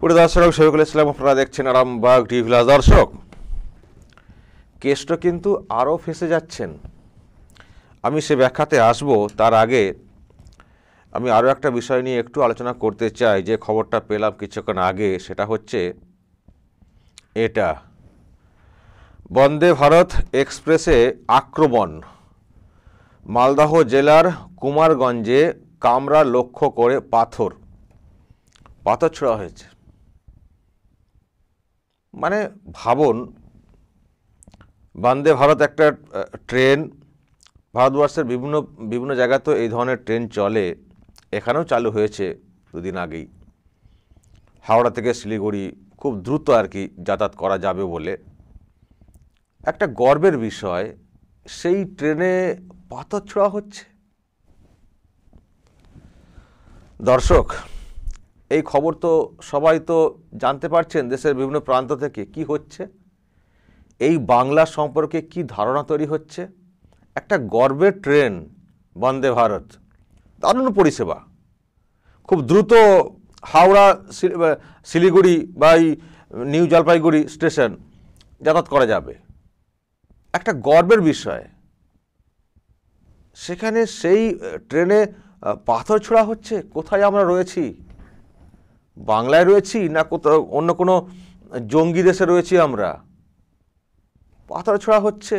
পুরো দর্শক শফিকুল ইসলাম আপনারা দেখছেন আরামবাগ ডিভিলাস দর্শক কেসটা কিন্তু আরও ফেসে যাচ্ছেন আমি সে ব্যাখ্যাতে আসব তার আগে আমি আরও একটা বিষয় নিয়ে একটু আলোচনা করতে চাই যে খবরটা পেলাম কিছুক্ষণ আগে সেটা হচ্ছে এটা বন্দে ভারত এক্সপ্রেসে আক্রমণ মালদাহ জেলার কুমারগঞ্জে কামরা লক্ষ্য করে পাথর পাথর ছোড়া হয়েছে মানে ভাবুন বন্দে ভারত একটা ট্রেন ভারতবর্ষের বিভিন্ন বিভিন্ন জায়গাতেও এই ধরনের ট্রেন চলে এখানেও চালু হয়েছে দুদিন আগেই হাওড়া থেকে শিলিগুড়ি খুব দ্রুত আর কি যাতায়াত করা যাবে বলে একটা গর্বের বিষয় সেই ট্রেনে পাথর ছোঁড়া হচ্ছে দর্শক এই খবর তো সবাই তো জানতে পারছেন দেশের বিভিন্ন প্রান্ত থেকে কি হচ্ছে এই বাংলা সম্পর্কে কি ধারণা তৈরি হচ্ছে একটা গর্বের ট্রেন বন্দে ভারত দারুণ পরিষেবা খুব দ্রুত হাওড়া শিলিগুড়ি বা এই নিউ জলপাইগুড়ি স্টেশন যাতায়াত করা যাবে একটা গর্বের বিষয় সেখানে সেই ট্রেনে পাথর ছোড়া হচ্ছে কোথায় আমরা রয়েছি বাংলায় রয়েছি না কোথাও অন্য কোনো জঙ্গি দেশে রয়েছি আমরা পাথর ছোড়া হচ্ছে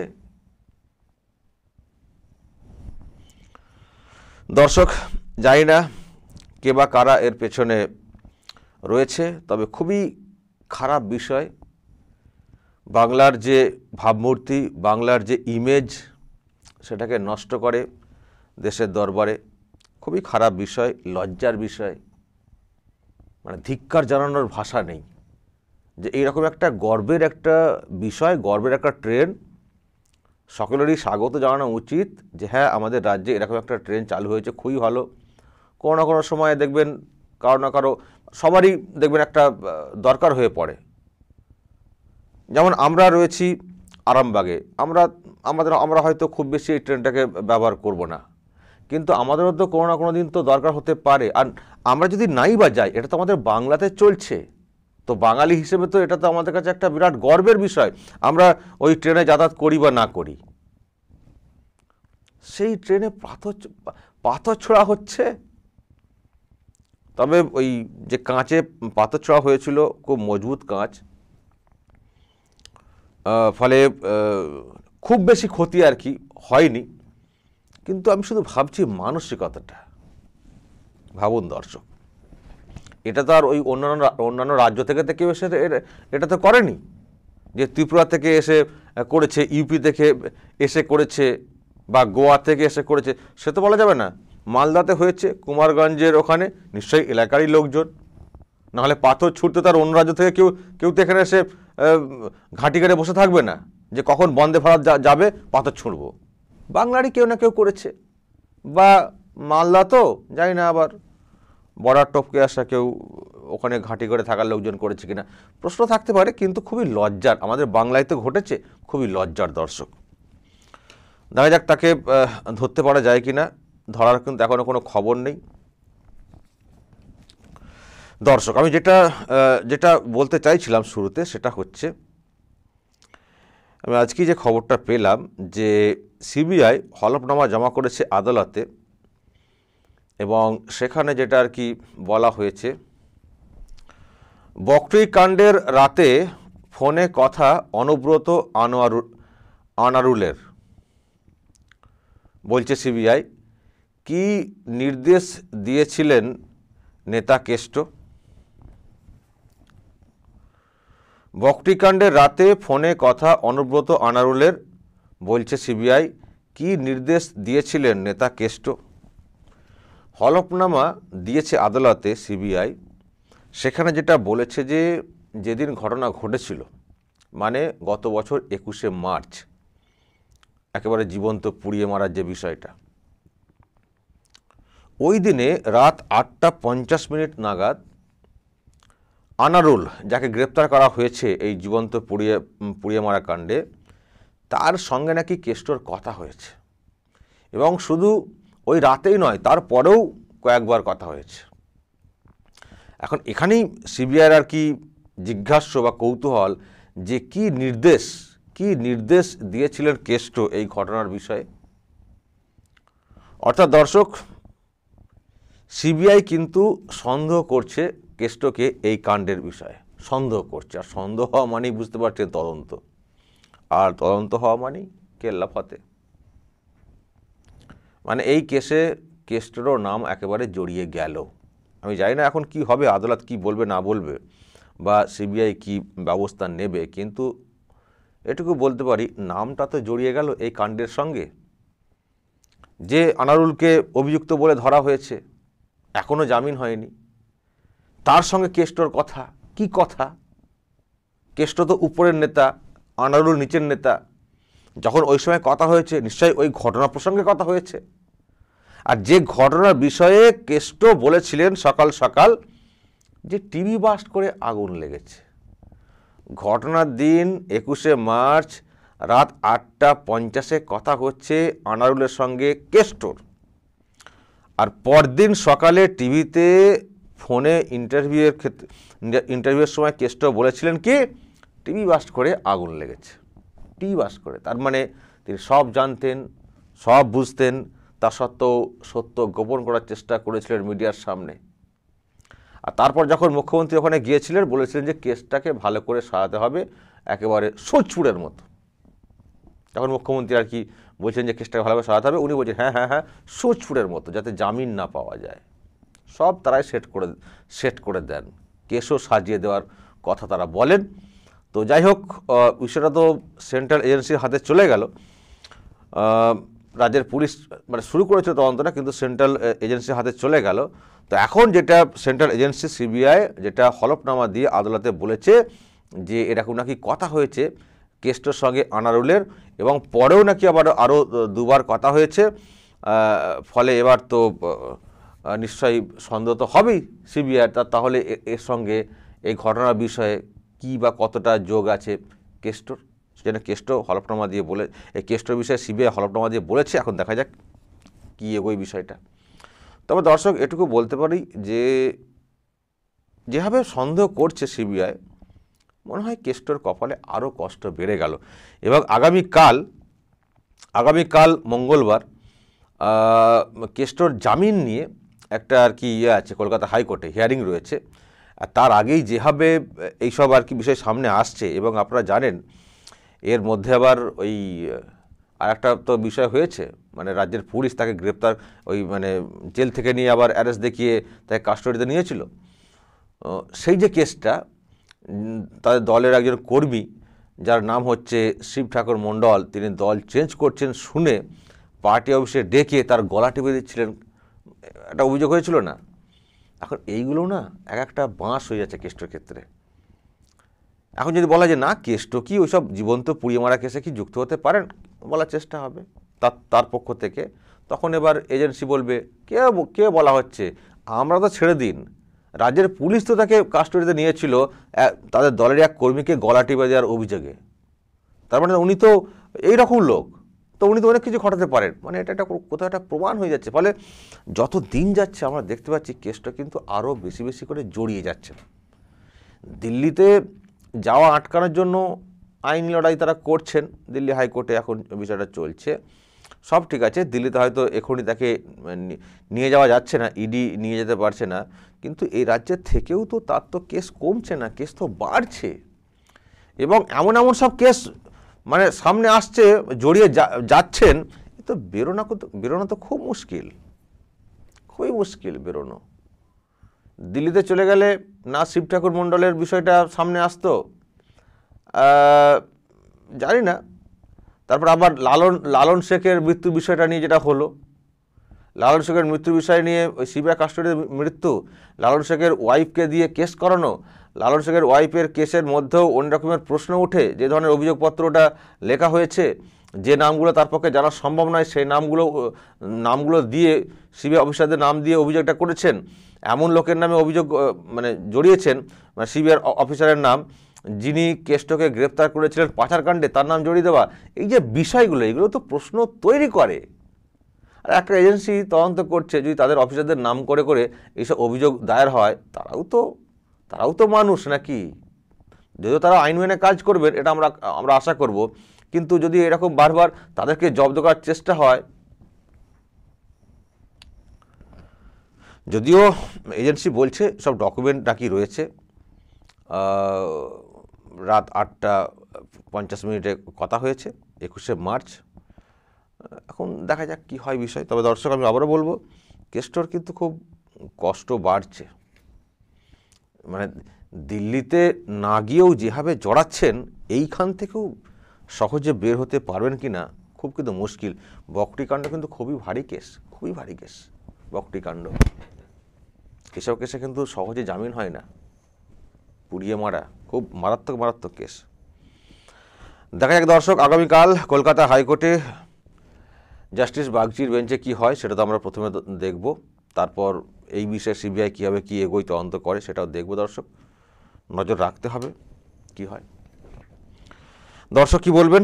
দর্শক জানি না কে বা কারা এর পেছনে রয়েছে তবে খুবই খারাপ বিষয় বাংলার যে ভাবমূর্তি বাংলার যে ইমেজ সেটাকে নষ্ট করে দেশের দরবারে খুবই খারাপ বিষয় লজ্জার বিষয় মানে ধিক্কার জানানোর ভাষা নেই যে এইরকম একটা গর্বের একটা বিষয় গর্বের একটা ট্রেন সকলেরই স্বাগত জানানো উচিত যে হ্যাঁ আমাদের রাজ্যে এরকম একটা ট্রেন চালু হয়েছে খুবই ভালো কোনো না কোনো সময় দেখবেন কারো না কারো সবারই দেখবেন একটা দরকার হয়ে পড়ে যেমন আমরা রয়েছি আরামবাগে আমরা আমাদের আমরা হয়তো খুব বেশি এই ট্রেনটাকে ব্যবহার করব না কিন্তু আমাদেরও তো কোনো না কোনো দিন তো দরকার হতে পারে আর আমরা যদি নাই বা যাই এটা তো আমাদের বাংলাতে চলছে তো বাঙালি হিসেবে তো এটা তো আমাদের কাছে একটা বিরাট গর্বের বিষয় আমরা ওই ট্রেনে যাতায়াত করি বা না করি সেই ট্রেনে পাথর পাথর ছোড়া হচ্ছে তবে ওই যে কাঁচে পাথর ছোড়া হয়েছিল খুব মজবুত কাঁচ ফলে খুব বেশি ক্ষতি আর কি হয়নি কিন্তু আমি শুধু ভাবছি মানসিকতাটা ভাবুন দর্শক এটা তো আর ওই অন্যান্য অন্যান্য রাজ্য থেকে তো কেউ এসে এটা তো করেনি যে ত্রিপুরা থেকে এসে করেছে ইউপি থেকে এসে করেছে বা গোয়া থেকে এসে করেছে সে তো বলা যাবে না মালদাতে হয়েছে কুমারগঞ্জের ওখানে নিশ্চয়ই এলাকারই লোকজন নাহলে পাথর ছুটতে তার অন্য রাজ্য থেকে কেউ কেউ তো এখানে এসে ঘাঁটি ঘাটে বসে থাকবে না যে কখন বন্দে ভারত যাবে পাথর ছুঁড়বো বাংলারই কেউ না কেউ করেছে বা মালদা তো জানি না আবার বর্ডার টপকে আসা কেউ ওখানে ঘাঁটি করে থাকার লোকজন করেছে কিনা প্রশ্ন থাকতে পারে কিন্তু খুবই লজ্জার আমাদের বাংলায় তো ঘটেছে খুবই লজ্জার দর্শক দেখা যাক তাকে ধরতে পারা যায় কি না ধরার কিন্তু এখনও কোনো খবর নেই দর্শক আমি যেটা যেটা বলতে চাইছিলাম শুরুতে সেটা হচ্ছে আমি আজকে যে খবরটা পেলাম যে সিবিআই হলফনামা জমা করেছে আদালতে এবং সেখানে যেটা আর কি বলা হয়েছে কাণ্ডের রাতে ফোনে কথা অনুব্রত আনোয়ারু আনারুলের বলছে সিবিআই কি নির্দেশ দিয়েছিলেন নেতা কেষ্ট বকটিকাণ্ডের রাতে ফোনে কথা অনুব্রত আনারুলের বলছে সিবিআই কি নির্দেশ দিয়েছিলেন নেতা কেষ্ট হলফনামা দিয়েছে আদালতে সিবিআই সেখানে যেটা বলেছে যে যেদিন ঘটনা ঘটেছিল মানে গত বছর একুশে মার্চ একেবারে জীবন্ত পুড়িয়ে মারার যে বিষয়টা ওই দিনে রাত আটটা পঞ্চাশ মিনিট নাগাদ আনারুল যাকে গ্রেপ্তার করা হয়েছে এই জীবন্ত পুড়িয়ে পুড়িয়ে মারা কাণ্ডে তার সঙ্গে নাকি কেষ্টর কথা হয়েছে এবং শুধু ওই রাতেই নয় তারপরেও কয়েকবার কথা হয়েছে এখন এখানেই সিবিআইয়ের আর কি জিজ্ঞাস্য বা কৌতূহল যে কি নির্দেশ কি নির্দেশ দিয়েছিলেন কেষ্ট এই ঘটনার বিষয়ে অর্থাৎ দর্শক সিবিআই কিন্তু সন্দেহ করছে কেষ্টকে এই কাণ্ডের বিষয়ে সন্দেহ করছে আর সন্দেহ হওয়া মানেই বুঝতে পারছেন তদন্ত আর তদন্ত হওয়া মানেই কেল্লাফাতে মানে এই কেসে কেষ্টেরও নাম একেবারে জড়িয়ে গেল আমি জানি না এখন কি হবে আদালত কি বলবে না বলবে বা সিবিআই কি ব্যবস্থা নেবে কিন্তু এটুকু বলতে পারি নামটা তো জড়িয়ে গেল এই কাণ্ডের সঙ্গে যে আনারুলকে অভিযুক্ত বলে ধরা হয়েছে এখনও জামিন হয়নি তার সঙ্গে কেষ্টর কথা কি কথা কেষ্ট তো উপরের নেতা আনারুল নিচের নেতা যখন ওই সময় কথা হয়েছে নিশ্চয়ই ওই ঘটনা প্রসঙ্গে কথা হয়েছে আর যে ঘটনার বিষয়ে কেষ্ট বলেছিলেন সকাল সকাল যে টিভি বাস্ট করে আগুন লেগেছে ঘটনার দিন একুশে মার্চ রাত আটটা পঞ্চাশে কথা হচ্ছে আনারুলের সঙ্গে কেষ্টর আর পরদিন সকালে টিভিতে ফোনে ইন্টারভিউয়ের ক্ষেত্রে ইন্টারভিউয়ের সময় কেসটাও বলেছিলেন কি টিভি বাস্ট করে আগুন লেগেছে টিভি বাস্ট করে তার মানে তিনি সব জানতেন সব বুঝতেন তা সত্ত্বেও সত্য গোপন করার চেষ্টা করেছিলেন মিডিয়ার সামনে আর তারপর যখন মুখ্যমন্ত্রী ওখানে গিয়েছিলেন বলেছিলেন যে কেসটাকে ভালো করে সাজাতে হবে একেবারে সোচুরের মতো তখন মুখ্যমন্ত্রী আর কি বলছেন যে কেসটাকে ভালোভাবে সাজাতে হবে উনি বলছেন হ্যাঁ হ্যাঁ হ্যাঁ সোচপুরের মতো যাতে জামিন না পাওয়া যায় সব তারাই সেট করে সেট করে দেন কেসও সাজিয়ে দেওয়ার কথা তারা বলেন তো যাই হোক বিষয়টা তো সেন্ট্রাল এজেন্সির হাতে চলে গেল রাজ্যের পুলিশ মানে শুরু করেছিল তদন্তটা কিন্তু সেন্ট্রাল এজেন্সির হাতে চলে গেল তো এখন যেটা সেন্ট্রাল এজেন্সি সিবিআই যেটা হলফনামা দিয়ে আদালতে বলেছে যে এরকম নাকি কথা হয়েছে কেস্টোর সঙ্গে আনারুলের এবং পরেও নাকি আবার আরও দুবার কথা হয়েছে ফলে এবার তো নিশ্চয়ই সন্দেহ তো হবেই সিবিআই তা তাহলে এর সঙ্গে এই ঘটনার বিষয়ে কি বা কতটা যোগ আছে কেষ্টর সেজন্য কেষ্ট হলফনামা দিয়ে বলে এই কেষ্টর বিষয়ে সিবিআই হলফনামা দিয়ে বলেছে এখন দেখা যাক কী এগোয় বিষয়টা তবে দর্শক এটুকু বলতে পারি যে যেভাবে সন্দেহ করছে সিবিআই মনে হয় কেষ্টর কপালে আরও কষ্ট বেড়ে গেল এবং আগামীকাল আগামীকাল মঙ্গলবার কেষ্টর জামিন নিয়ে একটা আর কি ইয়ে আছে কলকাতা হাইকোর্টে হিয়ারিং রয়েছে আর তার আগেই যেভাবে এইসব আর কি বিষয় সামনে আসছে এবং আপনারা জানেন এর মধ্যে আবার ওই আর একটা তো বিষয় হয়েছে মানে রাজ্যের পুলিশ তাকে গ্রেপ্তার ওই মানে জেল থেকে নিয়ে আবার অ্যারেস্ট দেখিয়ে তাকে কাস্টডিতে নিয়েছিল সেই যে কেসটা তাদের দলের একজন কর্মী যার নাম হচ্ছে শিব ঠাকুর মণ্ডল তিনি দল চেঞ্জ করছেন শুনে পার্টি অফিসে ডেকে তার গলা টিপে দিচ্ছিলেন একটা অভিযোগ হয়েছিল না এখন এইগুলো না এক একটা বাঁশ হয়ে যাচ্ছে কেষ্টর ক্ষেত্রে এখন যদি বলা যে না কেষ্ট কি ওই সব জীবন্ত পুড়িয়ে মারা কেসে কি যুক্ত হতে পারেন বলার চেষ্টা হবে তার তার পক্ষ থেকে তখন এবার এজেন্সি বলবে কে কে বলা হচ্ছে আমরা তো ছেড়ে দিন রাজ্যের পুলিশ তো তাকে কাস্টডিতে নিয়েছিল তাদের দলের এক কর্মীকে গলা টিপে দেওয়ার অভিযোগে তার মানে উনি তো এইরকম লোক তো উনি তো অনেক কিছু ঘটাতে পারেন মানে এটা একটা কোথাও একটা প্রমাণ হয়ে যাচ্ছে ফলে যত দিন যাচ্ছে আমরা দেখতে পাচ্ছি কেসটা কিন্তু আরও বেশি বেশি করে জড়িয়ে যাচ্ছে দিল্লিতে যাওয়া আটকানোর জন্য আইনি লড়াই তারা করছেন দিল্লি হাইকোর্টে এখন বিষয়টা চলছে সব ঠিক আছে দিল্লিতে হয়তো এখনই তাকে নিয়ে যাওয়া যাচ্ছে না ইডি নিয়ে যেতে পারছে না কিন্তু এই রাজ্যের থেকেও তো তার তো কেস কমছে না কেস তো বাড়ছে এবং এমন এমন সব কেস মানে সামনে আসছে জড়িয়ে যাচ্ছেন তো বেরোনা বেরোনো তো খুব মুশকিল খুবই মুশকিল বেরোনো দিল্লিতে চলে গেলে না শিব ঠাকুর মণ্ডলের বিষয়টা সামনে আসতো জানি না তারপর আবার লালন লালন শেখের মৃত্যু বিষয়টা নিয়ে যেটা হলো লালন শেখের মৃত্যু বিষয় নিয়ে ওই সিবিআই কাস্টোডির মৃত্যু লালন শেখের ওয়াইফকে দিয়ে কেস করানো লালন শেখের ওয়াইফের কেসের মধ্যেও অন্য রকমের প্রশ্ন ওঠে যে ধরনের অভিযোগপত্রটা লেখা হয়েছে যে নামগুলো তার পক্ষে জানা সম্ভব নয় সেই নামগুলো নামগুলো দিয়ে সিবিআই অফিসারদের নাম দিয়ে অভিযোগটা করেছেন এমন লোকের নামে অভিযোগ মানে জড়িয়েছেন মানে সিবিআই অফিসারের নাম যিনি কেষ্টকে গ্রেপ্তার করেছিলেন পাচারকাণ্ডে তার নাম জড়িয়ে দেওয়া এই যে বিষয়গুলো এগুলো তো প্রশ্ন তৈরি করে আর একটা এজেন্সি তদন্ত করছে যদি তাদের অফিসারদের নাম করে করে এইসব অভিযোগ দায়ের হয় তারাও তো তারাও তো মানুষ নাকি যদিও তারা আইন মেনে কাজ করবেন এটা আমরা আমরা আশা করব কিন্তু যদি এরকম বারবার তাদেরকে জব্দ করার চেষ্টা হয় যদিও এজেন্সি বলছে সব ডকুমেন্ট নাকি রয়েছে রাত আটটা পঞ্চাশ মিনিটে কথা হয়েছে একুশে মার্চ এখন দেখা যাক কী হয় বিষয় তবে দর্শক আমি আবারও বলবো কেষ্টর কিন্তু খুব কষ্ট বাড়ছে মানে দিল্লিতে না গিয়েও যেভাবে জড়াচ্ছেন এইখান থেকেও সহজে বের হতে পারবেন কি না খুব কিন্তু মুশকিল বকটিকাণ্ড কিন্তু খুবই ভারী কেস খুবই ভারী কেস বকটিকাণ্ড এসব কেসে কিন্তু সহজে জামিন হয় না পুড়িয়ে মারা খুব মারাত্মক মারাত্মক কেস দেখা যাক দর্শক আগামীকাল কলকাতা হাইকোর্টে জাস্টিস বাগচির বেঞ্চে কি হয় সেটা তো আমরা প্রথমে দেখব তারপর এই বিষয়ে সিবিআই কীভাবে কী এগোই তদন্ত করে সেটাও দেখব দর্শক নজর রাখতে হবে কি হয় দর্শক কি বলবেন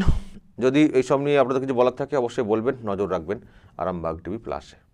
যদি এইসব নিয়ে আপনাদের কিছু বলার থাকে অবশ্যই বলবেন নজর রাখবেন আরামবাগ টিভি প্লাসে